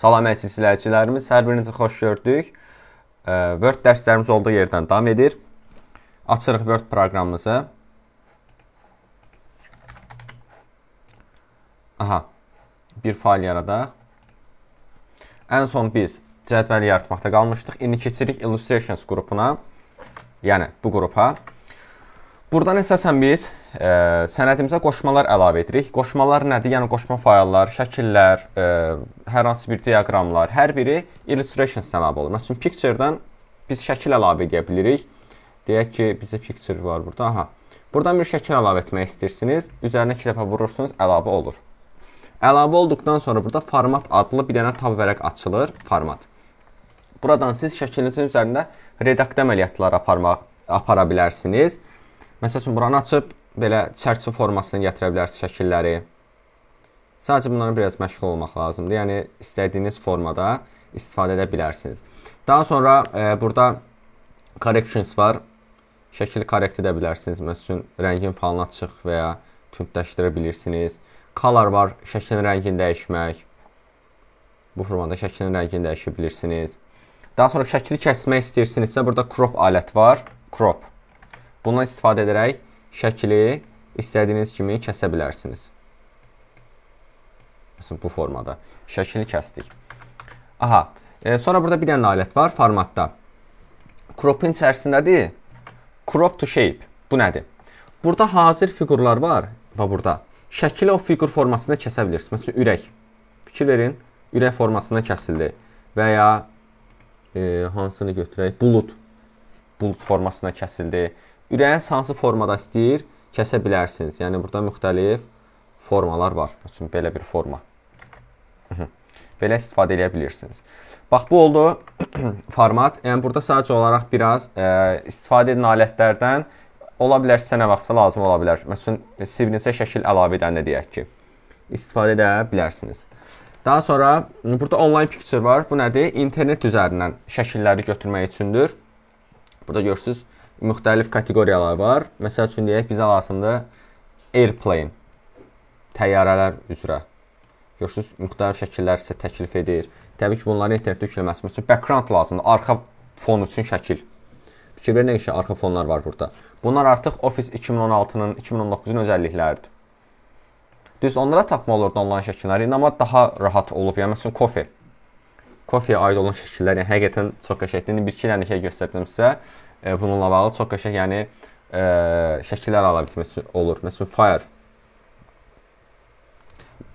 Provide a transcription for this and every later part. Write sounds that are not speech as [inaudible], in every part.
Salam əziz izləyicilərimiz, hər birinizi xoş gördük. Word dərslərimiz olduğu yerdən davam edir. Açırıq Word proqramımızı. Aha. Bir fayl yaradaq. Ən son biz cədvəli yaratmaqda qalmışdıq. İndi keçirik Illustrations qrupuna. Yəni bu qrupa. Burdan əsasən biz ə, e, sənədimizə qoşmalar əlavə edirik. Qoşmalar nədir? Yəni qoşma fayllar, şəkillər, ə, e, hər hansı bir diaqramlar, hər biri illustrations tələb olur. Məsələn, picture-dan biz şəkil əlavə edə bilirik. Deyək ki, bizə picture var burada. Aha. Burdan bir şəkil əlavə etmək istəyirsiniz. Üzərinə 2 dəfə vurursunuz, əlavə olur. Əlavə olduqdan sonra burada format adlı bir dənə tab vərəq açılır, format. Buradan siz şəkilinizin üzərində redaktə əməliyyatları aparmaq apara bilərsiniz. Məsəl üçün buranı açıb belə çərçivə formasına gətirə bilərsiniz şəkilləri. Sadəcə bunlara biraz məşğul olmaq lazımdır. Yəni istədiyiniz formada istifadə edə bilərsiniz. Daha sonra e, burada corrections var. Şəkili korrekt edə bilərsiniz. Məsələn, rəngin falına açıq və ya tündləşdirə bilirsiniz. Color var, şəklin rəngini dəyişmək. Bu formada şəklin rəngini dəyişə bilirsiniz. Daha sonra şəkli kəsmək istəyirsinizsə, burada crop aləti var. Crop Bundan istifadə edərək şəkili istədiyiniz kimi kəsə bilərsiniz. Məsələn, bu formada. Şəkili kəsdik. Aha, e, sonra burada bir dənə alət var formatda. Crop'un içərisindədir. Crop to shape. Bu nədir? Burada hazır fiqurlar var və burada. Şəkili o fiqur formasında kəsə bilirsiniz. Məsələn, ürək. Fikir verin, ürək formasında kəsildi. Və ya e, hansını götürək? Bulud. Bulud formasında kəsildi. Ürəyiniz hansı formada istəyir, kəsə bilərsiniz. Yəni burada müxtəlif formalar var. Üçün belə bir forma. belə istifadə edə bilirsiniz. Bax bu oldu [clears throat] format. Yəni burada sadəcə olaraq biraz ə, e, istifadə edin alətlərdən. Ola bilər sizə nə vaxtsa lazım ola bilər. Məsələn, e, signature şəkil əlavə edəndə deyək ki, istifadə edə bilərsiniz. Daha sonra burada online picture var. Bu nədir? İnternet üzərindən şəkilləri götürmək üçündür. Burada görürsüz, müxtəlif kateqoriyalar var. Məsəl üçün deyək bizə lazımdır airplane təyyarələr üzrə. Görürsüz, müxtəlif şəkillər sizə təklif edir. Təbii ki, bunları internetdə yükləməsi üçün background lazımdır, arxa fon üçün şəkil. Fikir verin ki, arxa fonlar var burada. Bunlar artıq Office 2016-nın, 2019-un özəllikləridir. Düz onlara tapma olurdu onlayn şəkilləri, amma daha rahat olub. Yəni məsələn, kofe. Kofeyə aid olan şəkillər, yəni həqiqətən çox qəşəngdir. İndi bir-iki dənə yəni, şey göstərəcəm sizə. E, bununla bağlı çox qəşəng, yəni ə, e, şəkillər ala bilmək üçün olur. Məsələn, Fire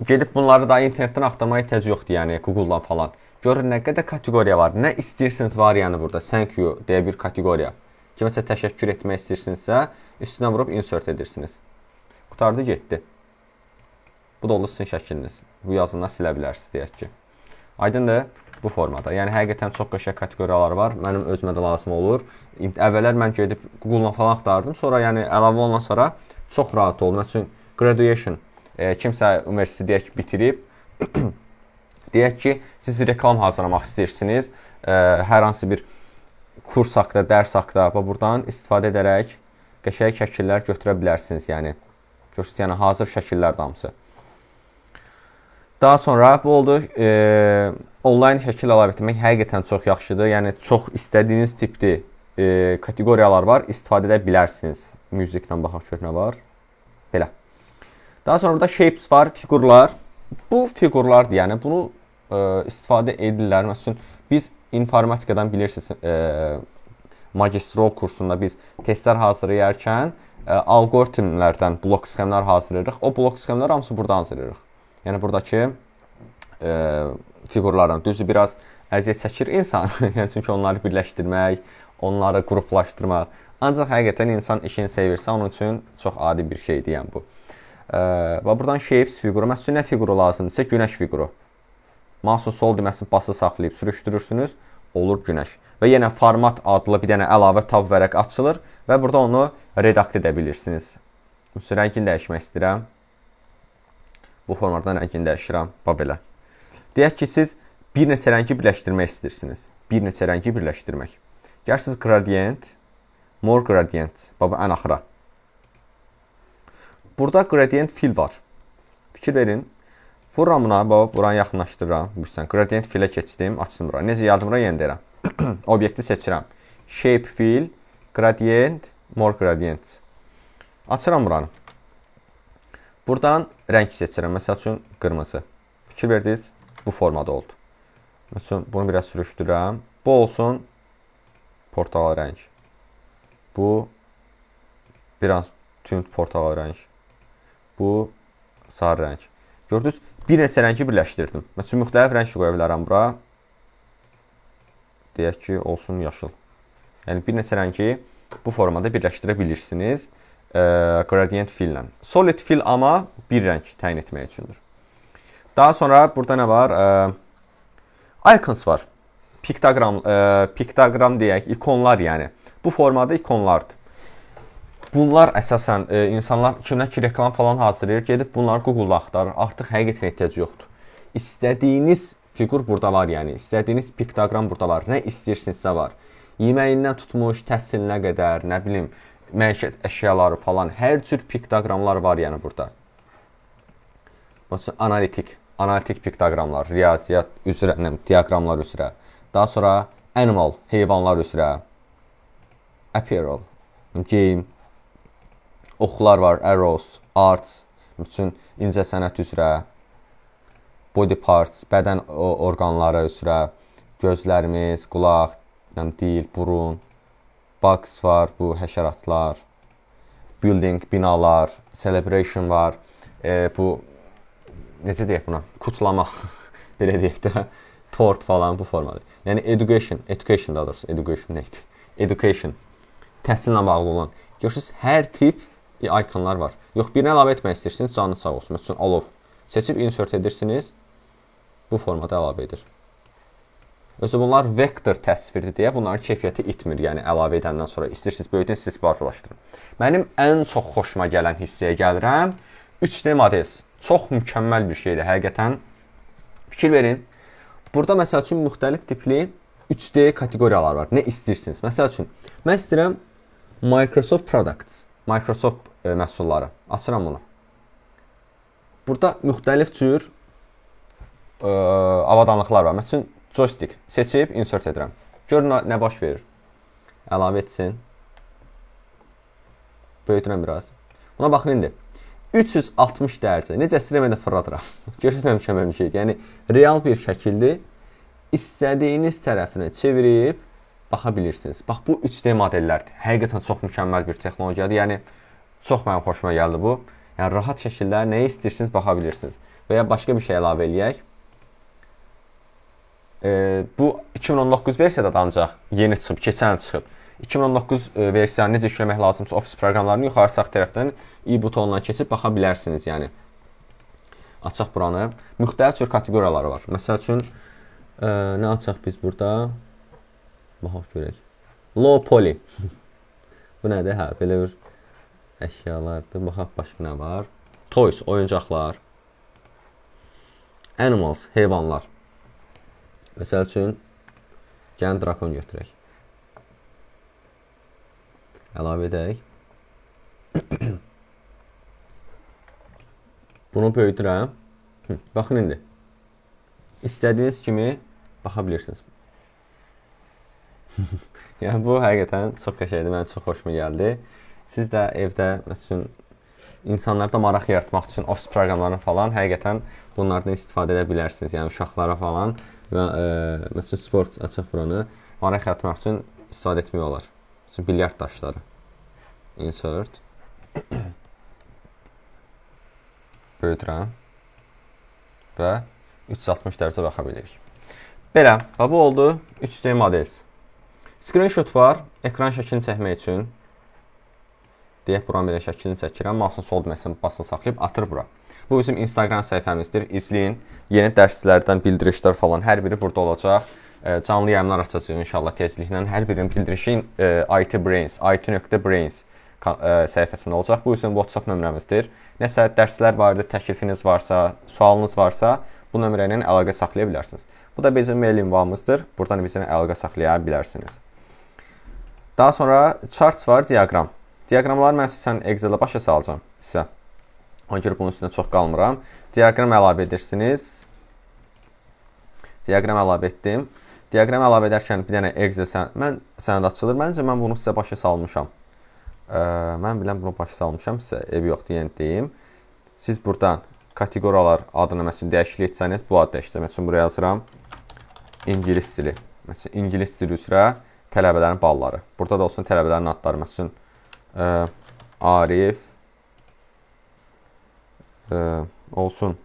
gedib bunları da internetdən axtarmağa ehtiyac yoxdur, yəni Google-dan falan. Görün nə qədər kateqoriya var. Nə istəyirsiniz var yəni burada. Thank you deyə bir kateqoriya. Kiməsə təşəkkür etmək istəyirsinizsə, üstünə vurub insert edirsiniz. Qutardı getdi. Bu da olur sizin şəkliniz. Bu yazını silə bilərsiniz deyək ki. Aydındır? bu formada. Yəni həqiqətən çox qəşəng kateqoriyalar var. Mənim özümə də lazım olur. Əvvəllər mən gedib Google-dan falan axtardım. Sonra yəni əlavə olunan sonra çox rahat oldum. Məsələn, graduation e, kimsə universiteti deyək ki, bitirib [clears throat] deyək ki, siz reklam hazırlamaq istəyirsiniz. E, hər hansı bir kurs haqqında, dərs haqqında və burdan istifadə edərək qəşəng şəkillər götürə bilərsiniz, yəni. Görsənən yəni, hazır şəkillər damısı. Daha sonra bu oldu. E, onlayn şəkil əlavə etmək həqiqətən çox yaxşıdır. Yəni çox istədiyiniz tipli e, kateqoriyalar var, istifadə edə bilərsiniz. Müziklə baxaq görək nə var. Belə. Daha sonra burada shapes var, fiqurlar. Bu fiqurlardır, yəni bunu e, istifadə edirlər. Məsələn, biz informatikadan bilirsiniz, e, magistral kursunda biz testlər hazırlayarkən e, alqoritmlərdən blok sxemlər hazırlayırıq. O blok sxemlər hamısı burada hazırlayırıq. Yəni burdakı e, fiqurlarla düzdür biraz əziyyət çəkir insan. [laughs] yəni çünki onları birləşdirmək, onları qruplaşdırmaq. Ancaq həqiqətən insan işini sevirsə, onun üçün çox adi bir şeydir yəni bu. E, və burdan shapes fiquru, məsələn nə fiquru lazımdırsa, günəş fiquru. Mousun sol düyməsini bası saxlayıb sürüşdürürsünüz, olur günəş. Və yenə format adlı bir dənə əlavə tab vərəq açılır və burada onu redaktə edə bilirsiniz. Rəngini dəyişmək istəyirəm. Bu formatdan rəngini dəyişirəm, bax belə. Deyək ki, siz bir neçə rəngi birləşdirmək istəyirsiniz. Bir neçə rəngi birləşdirmək. Gəlsiz gradient, more gradient, bax ən axıra. Burada gradient fill var. Fikir verin. Vururam buna, bax buranı yaxınlaşdırıram. Bilirsən, gradient fillə keçdim, açdım bura. Necə yazdım bura yeni deyirəm. [clears throat] Obyekti seçirəm. Shape fill, gradient, more gradient. Açıram buranı. Buradan rəng seçirəm. Məsəl üçün qırmızı. Fikir verdiniz, bu formada oldu. Məsələn, bunu biraz sürüşdürürəm. Bu olsun portakal rəng. Bu biraz tünd portakal rəng. Bu sarı rəng. Gördünüz, bir neçə rəngi birləşdirdim. Məsələn, müxtəlif rəng qoya bilərəm bura. Deyək ki, olsun yaşıl. Yəni bir neçə rəngi bu formada birləşdirə bilirsiniz gradient fillə. Solid fil amma bir rəng təyin etmək üçündür. Daha sonra burada nə var? Ə, icons var. Piktoqram, ə, e, piktoqram deyək, ikonlar yəni. Bu formada ikonlardır. Bunlar əsasən ə, e, insanlar kimlə ki reklam falan hazırlayır, gedib bunları Google-da axtarır. Artıq həqiqətən ehtiyac yoxdur. İstədiyiniz fiqur burada var, yəni istədiyiniz piktoqram burada var. Nə istəyirsinizsə var. Yeməyindən tutmuş təhsilinə qədər, nə bilim, məişət əşyaları falan hər cür piktoqramlar var yəni burada. Bunun üçün analitik, analitik piktoqramlar, riyaziyyat üzrə, nə, diaqramlar üzrə. Daha sonra animal, heyvanlar üzrə. Apparel, game, oxlar var, arrows, arts, üçün incə sənət üzrə, body parts, bədən orqanları üzrə, gözlərimiz, qulaq, dil, burun, Bugs var, bu həşəratlar, building, binalar, celebration var. E, bu necə deyək buna? Kutlamaq [laughs] belə deyək də tort falan bu formada. Yəni education, education daha doğrusu education nə idi? Education. Təhsillə bağlı olan. Görürsüz, hər tip ikonlar var. Yox, birinə əlavə etmək istəyirsiniz, canınız sağ olsun. Məsələn, alov seçib insert edirsiniz. Bu formada əlavə edir. Özü bunlar vektor təsviridir deyə bunların keyfiyyəti itmir, yəni əlavə edəndən sonra istəyirsiniz böyüdün, siz balacalaşdırın. Mənim ən çox xoşuma gələn hissəyə gəlirəm. 3D model. Çox mükəmməl bir şeydir həqiqətən. Fikir verin. Burada məsəl üçün müxtəlif tipli 3D kateqoriyalar var. Nə istəyirsiniz? Məsəl üçün mən istəyirəm Microsoft products, Microsoft e, məhsulları. Açıram bunu. Burada müxtəlif cür ə, e, avadanlıqlar var. Məsələn, Joystick seçib insert edirəm. Görün nə baş verir. Əlavə etsin. Böyüdürəm biraz. Buna baxın indi. 360 dərəcə. Necə istəyirəm də fırladıram. [laughs] Görürsünüz nə mükəmməl bir şeydir. Yəni real bir şəkildir. İstədiyiniz tərəfinə çevirib baxa bilirsiniz. Bax bu 3D modellərdir. Həqiqətən çox mükəmməl bir texnologiyadır. Yəni çox mənim xoşuma gəldi bu. Yəni rahat şəkildə nəyə istəyirsiniz baxa bilirsiniz. Və ya başqa bir şey əlavə eləyək. E, bu 2019 versiyada da ancaq yeni çıxıb, keçən il çıxıb. 2019 e, versiyanı necə yükləmək lazımdır? Ofis proqramlarını yuxarı sağ tərəfdən i e butonuna keçib baxa bilərsiniz, yəni. Açaq buranı. Müxtəlif cür kateqoriyaları var. Məsəl üçün e, nə açaq biz burada? Baxaq görək. Low poly. [laughs] bu nədir? Hə, belə bir əşyalardır. Baxaq başqa nə var? Toys, oyuncaqlar. Animals, heyvanlar. Məsəl üçün, gəlin drakon götürək. Əlavə edək. [coughs] Bunu böyüdürəm. Baxın indi. İstədiyiniz kimi baxa bilirsiniz. [laughs] yəni bu həqiqətən çox qəşəngdir, mənə çox xoşuma gəldi. Siz də evdə məsələn insanlarda maraq yaratmaq üçün ofis proqramlarını falan həqiqətən bunlardan istifadə edə bilərsiniz. Yəni uşaqlara falan və e, məsələn sport açıq buranı maraq yaratmaq üçün istifadə etmək olar. Məsələn bilyard daşları. Insert. [coughs] Böyüdürəm. Və 360 dərəcə baxa bilirik. Belə, və bu oldu 3D models. Screenshot var, ekran şəklini çəkmək üçün deyək buranın belə şəklini çəkirəm, mousun sol düyməsini basın saxlayıb atır bura. Bu bizim Instagram səhifəmizdir. İzləyin. Yeni dərslərdən bildirişlər falan hər biri burada olacaq. E, canlı yayımlar açacağıq inşallah tezliklə. Hər birinin bildirişi e, IT Brains, it.brains e, səhifəsində olacaq. Bu bizim WhatsApp nömrəmizdir. Nəsə dərslər barədə təklifiniz varsa, sualınız varsa, bu nömrə ilə əlaqə saxlaya bilərsiniz. Bu da bizim mail ünvanımızdır. Buradan bizimlə əlaqə saxlaya bilərsiniz. Daha sonra charts var, diaqram. Diaqramları mən sən Excel-də başa salacağam sizə. Ona görə bunun üstünə çox qalmıram. Diaqram əlavə edirsiniz. Diaqram əlavə etdim. Diaqram əlavə edərkən bir dənə Excel sən mən sənəd açılır. Məncə mən bunu sizə başa salmışam. Ə, mən bilən bunu başa salmışam sizə. Ev yoxdur, yəni deyim. Siz burdan kateqoriyalar adını məsələn dəyişiklik etsəniz, bu ad dəyişəcəm. Məsələn bura yazıram ingilis dili. Məsələn ingilis dili üzrə tələbələrin balları. Burada da olsun tələbələrin adları. Məsələn e, Arif e, olsun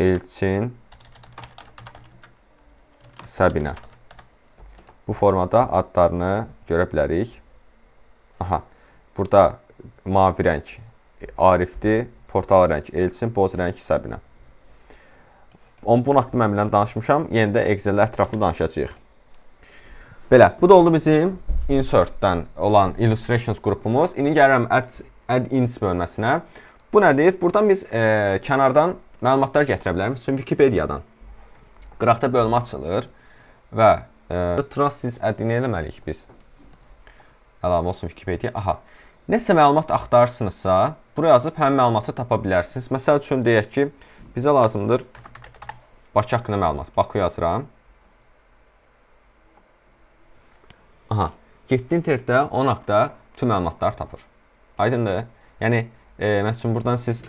Elçin Səbinə. Bu formada adlarını görə bilərik. Aha. Burada mavi rəng Arifdir, portal rəng Elçin, boz rəng Səbinə. Onun bunun haqqında mən danışmışam. Yenə də Excel-lə ətraflı danışacağıq. Belə, bu da oldu bizim insert-dən olan illustrations qrupumuz. İndi gəlirəm add, add ins bölməsinə. Bu nədir? Burdan biz e, kənardan məlumatlar gətirə bilərik. Çünki Wikipediyadan qıraqda bölmə açılır və e, trustsiz add-ini eləməliyik biz. Əlavə olsun Wikipediya. Aha. Nəsə məlumat axtarırsınızsa, bura yazıb həmin məlumatı tapa bilərsiniz. Məsəl üçün deyək ki, bizə lazımdır Bakı haqqında məlumat. Bakı yazıram. Aha getdi internetdə onun haqqda bütün məlumatları tapır. Aydındır? Yəni e, məsəl üçün burdan siz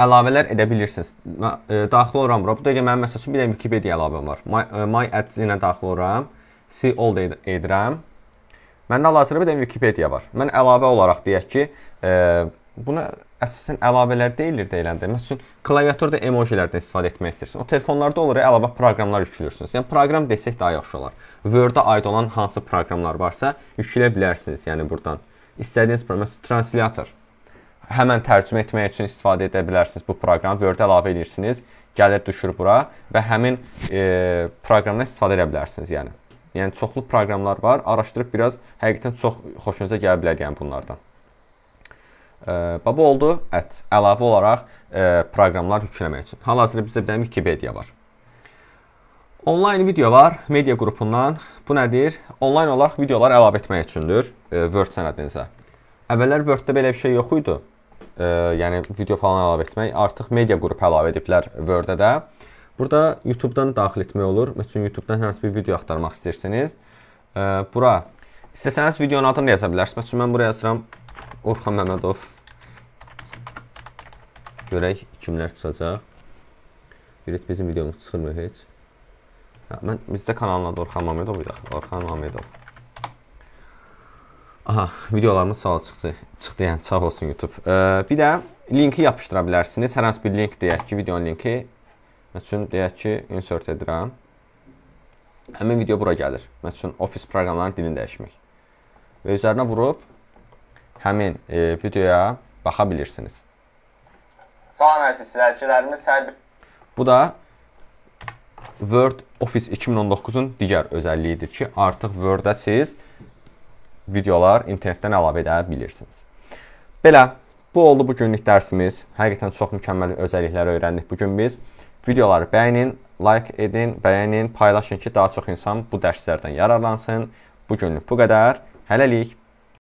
əlavələr edə bilirsiniz. E, daxil oluram bura. Bu dəqiqə mənim məsəl üçün bir də Wikipedia əlavəm var. My, e, my ads ilə daxil oluram. See all ed edirəm. Məndə hal-hazırda bir də Wikipedia var. Mən əlavə olaraq deyək ki, e, buna əsasən əlavələr deyildir deyiləndə. Məsələn, klaviaturda emojilərdən istifadə etmək istəyirsən. O telefonlarda olur, əlavə proqramlar yükləyirsiz. Yəni proqram desək daha yaxşı olar. Word-a aid olan hansı proqramlar varsa, yükləyə bilərsiniz, yəni burdan. İstədiyiniz proqram, məsələn, translyator. Həmin tərcümə etmək üçün istifadə edə bilərsiniz bu proqramı. Word-ə əlavə edirsiniz, gəlir düşür bura və həmin e, proqramdan istifadə edə bilərsiniz, yəni. Yəni çoxlu proqramlar var. Araşdırıb biraz həqiqətən çox xoşunuza gələ bilər yəni bunlardan baba oldu, ət əlavə olaraq ə, proqramlar yükləmək üçün. Hal-hazırda bizdə bir dənə Wikipedia var. Onlayn video var media qrupundan. Bu nədir? Onlayn olaraq videolar əlavə etmək üçündür e, Word sənədinizə. Əvvəllər Word-də belə bir şey yox idi. E, yəni video falan əlavə etmək. Artıq media qrupu əlavə ediblər Word-də də. Burada YouTube-dan daxil etmək olur. Məsələn, YouTube-dan hər hansı bir video axtarmaq istəyirsiniz. E, bura istəsəniz videonun adını yaza bilərsiniz. Məsələn, mən bura yazıram Orxan Məmmədov görək kimlər çıxacaq. Görək bizim videomuz çıxırmı heç? Hə, mən bizdə kanalın adı Orxan Mamedov idi. Orxan Mamedov. Aha, videolarımız sağ çıxdı. Çıxdı, yəni sağ olsun YouTube. Ee, bir də linki yapışdıra bilərsiniz. Hər hansı bir link deyək ki, videonun linki. Məsələn, deyək ki, insert edirəm. Həmin video bura gəlir. Məsələn, ofis proqramlarının dilini dəyişmək. Və üzərinə vurub həmin e, videoya baxa bilirsiniz. Salam əziz izləyicilərimiz, hər bir Bu da Word Office 2019-un digər özəlliyidir ki, artıq Word-də siz videolar internetdən əlavə edə bilirsiniz. Belə, bu oldu bu günlük dərsimiz. Həqiqətən çox mükəmməl özəlliklər öyrəndik bu gün biz. Videoları bəyənin, like edin, bəyənin, paylaşın ki, daha çox insan bu dərslərdən yararlansın. Bu günlük bu qədər. Hələlik.